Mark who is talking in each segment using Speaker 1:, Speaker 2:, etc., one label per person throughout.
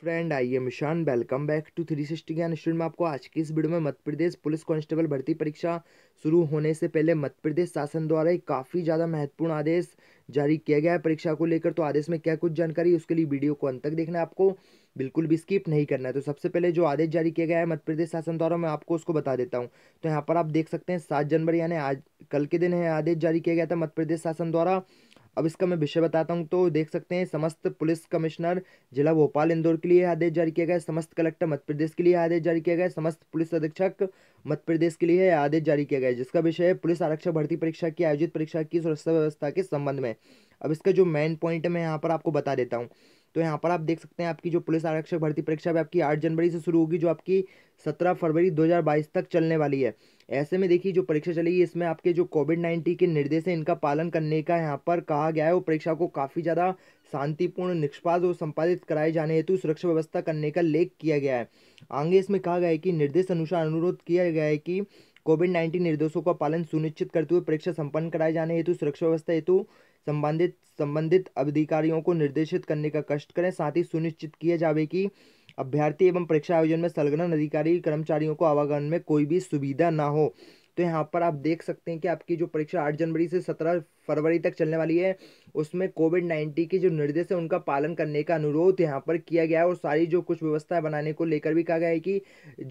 Speaker 1: friend I am Shan welcome back to three sixty Gyan student में आपको आज की इस वीडियो में मध्य प्रदेश पुलिस कांस्टेबल भर्ती परीक्षा शुरू होने से पहले मध्य प्रदेश शासन द्वारा एक काफ़ी ज़्यादा महत्वपूर्ण आदेश जारी किया गया है परीक्षा को लेकर तो आदेश में क्या कुछ जानकारी उसके लिए वीडियो को अंत तक देखना है आपको बिल्कुल भी स्किप नहीं करना है तो सबसे पहले जो आदेश जारी किया गया है मध्य प्रदेश शासन द्वारा मैं आपको उसको बता देता हूँ तो यहाँ पर आप देख सकते हैं सात जनवरी यानी आज कल के दिन है आदेश जारी किया गया था मध्य प्रदेश शासन द्वारा अब इसका मैं विषय बताता हूँ तो देख सकते हैं समस्त पुलिस कमिश्नर जिला भोपाल इंदौर के लिए आदेश जारी किया गया समस्त कलेक्टर मध्य प्रदेश के लिए आदेश जारी किया गया समस्त पुलिस अधीक्षक मध्य प्रदेश के लिए आदेश जारी किया गया जिसका विषय है पुलिस आरक्षक भर्ती परीक्षा की आयोजित परीक्षा की सुरक्षा व्यवस्था के संबंध में अब इसका जो मेन पॉइंट मैं यहाँ पर आपको बता देता हूँ तो यहाँ पर आप देख सकते हैं आपकी जो पुलिस आरक्षक भर्ती परीक्षा भी आपकी आठ जनवरी से शुरू होगी जो आपकी सत्रह फरवरी बाईस तक चलने वाली है ऐसे में देखिए जो परीक्षा चलेगी इसमें आपके जो कोविड नाइन्टीन के निर्देश हैं इनका पालन करने का यहाँ पर कहा गया है वो परीक्षा को काफ़ी ज़्यादा शांतिपूर्ण निष्पाद और संपादित कराए जाने हेतु सुरक्षा व्यवस्था करने का लेख किया गया है आगे इसमें कहा गया है कि निर्देश अनुसार अनुरोध किया गया है कि कोविड नाइन्टीन निर्देशों का पालन सुनिश्चित करते हुए परीक्षा संपन्न कराए जाने हेतु सुरक्षा व्यवस्था हेतु संबंधित संबंधित अधिकारियों को निर्देशित करने का कष्ट करें साथ ही सुनिश्चित किया जाए कि अभ्यर्थी एवं परीक्षा आयोजन में संलग्न अधिकारी कर्मचारियों को आवागमन में कोई भी सुविधा ना हो तो यहाँ पर आप देख सकते हैं कि आपकी जो परीक्षा आठ जनवरी से सत्रह फरवरी तक चलने वाली है उसमें कोविड नाइन्टीन के जो निर्देश है उनका पालन करने का अनुरोध यहाँ पर किया गया है और सारी जो कुछ व्यवस्थाएं बनाने को लेकर भी कहा गया है कि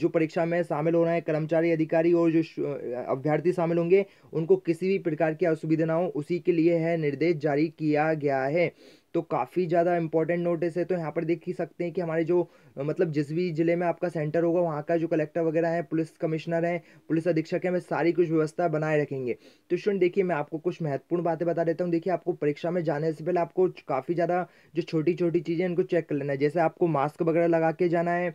Speaker 1: जो परीक्षा में शामिल हो रहे हैं कर्मचारी अधिकारी और जो अभ्यर्थी शामिल होंगे उनको किसी भी प्रकार की असुविधा ना हो उसी के लिए है निर्देश जारी किया गया है तो काफ़ी ज़्यादा इंपॉर्टेंट नोटिस है तो यहाँ पर देख ही सकते हैं कि हमारे जो मतलब जिस भी ज़िले में आपका सेंटर होगा वहाँ का जो कलेक्टर वगैरह है पुलिस कमिश्नर हैं पुलिस अधीक्षक हैं वे सारी कुछ व्यवस्था बनाए रखेंगे तो स्टूडेंट देखिए मैं आपको कुछ महत्वपूर्ण बातें बता देता हूँ देखिए आपको परीक्षा में जाने से पहले आपको काफ़ी ज़्यादा जो छोटी छोटी चीज़ें हैं इनको चेक कर लेना है जैसे आपको मास्क वगैरह लगा के जाना है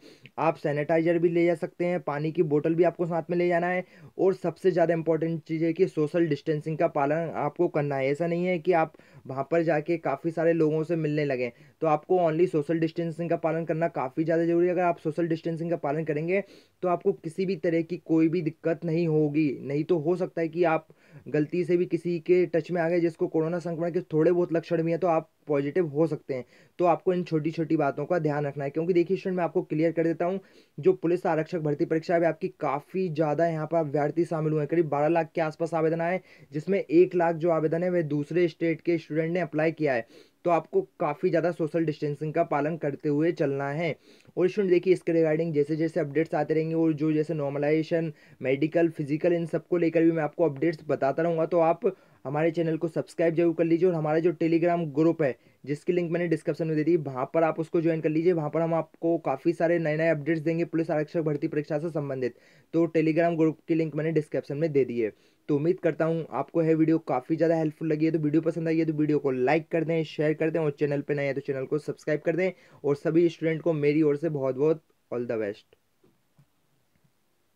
Speaker 1: आप सैनिटाइजर भी ले जा सकते हैं पानी की बोतल भी आपको साथ में ले जाना है और सबसे ज़्यादा इंपॉर्टेंट चीज़ है कि सोशल डिस्टेंसिंग का पालन आपको करना है ऐसा नहीं है कि आप वहाँ पर जाके काफ़ी सारे लोगों से मिलने लगें तो आपको ओनली सोशल डिस्टेंसिंग का पालन करना काफ़ी ज़्यादा ज़रूरी है अगर आप सोशल डिस्टेंसिंग का पालन करेंगे तो आपको किसी भी तरह की कोई भी दिक्कत नहीं होगी नहीं तो हो सकता है कि आप गलती से भी किसी के टच में आ गए जिसको कोरोना संक्रमण के थोड़े बहुत लक्षण भी हैं तो आप पॉजिटिव हो सकते हैं तो आपको इन छोटी छोटी बातों का ध्यान रखना है क्योंकि देखिए स्टूडेंट मैं आपको क्लियर कर देता हूँ जो पुलिस आरक्षक भर्ती परीक्षा है आपकी काफ़ी ज़्यादा यहाँ पर अभ्यर्थी शामिल हुए हैं करीब बारह लाख के आसपास आवेदन आए जिसमें एक लाख जो आवेदन है वह दूसरे स्टेट के स्टूडेंट ने अप्लाई किया है तो आपको काफ़ी ज़्यादा सोशल डिस्टेंसिंग का पालन करते हुए चलना है और स्टूडेंट देखिए इसके रिगार्डिंग जैसे जैसे अपडेट्स आते रहेंगे और जो जैसे नॉर्मलाइजेशन मेडिकल फिजिकल इन सबको लेकर भी मैं आपको अपडेट्स बताता रहूँगा तो आप हमारे चैनल को सब्सक्राइब जरूर कर लीजिए और हमारा जो टेलीग्राम ग्रुप है जिसकी लिंक मैंने डिस्क्रिप्शन में दे दी वहाँ पर आप उसको ज्वाइन कर लीजिए वहाँ पर हम आपको काफ़ी सारे नए नए अपडेट्स देंगे पुलिस आरक्षक भर्ती परीक्षा से संबंधित तो टेलीग्राम ग्रुप की लिंक मैंने डिस्क्रिप्शन में दे दी है तो उम्मीद करता हूँ आपको यह वीडियो काफ़ी ज़्यादा हेल्पफुल लगी है तो वीडियो पसंद आई है तो वीडियो को लाइक कर दें शेयर कर दें और चैनल पर नए हैं तो चैनल को सब्सक्राइब कर दें और सभी स्टूडेंट को मेरी ओर से बहुत बहुत ऑल द बेस्ट